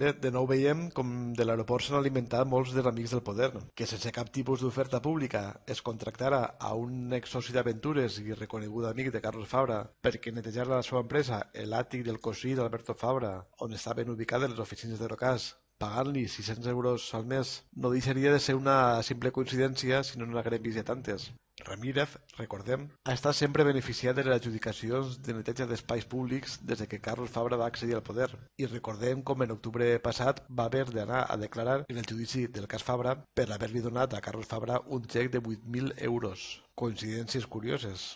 Bé, de nou veiem com de l'aeroport s'han alimentat molts dels amics del poder, que sense cap tipus d'oferta pública es contractara a un exsoci d'aventures i reconegut amic de Carlos Fabra perquè netejar la seva empresa, l'àtic del cosí d'Alberto Fabra, on estaven ubicades les oficines d'Aerocas, pagant-li 600 euros al mes, no deixaria de ser una simple coincidència, sinó una n'agrem visitantes. Ramírez, recordem, ha estat sempre beneficiat de les adjudicacions de neteja d'espais públics des que Carlos Fabra va accedir al poder. I recordem com en octubre passat va haver d'anar a declarar en el judici del cas Fabra per haver-li donat a Carlos Fabra un xec de 8.000 euros. Coincidències curioses.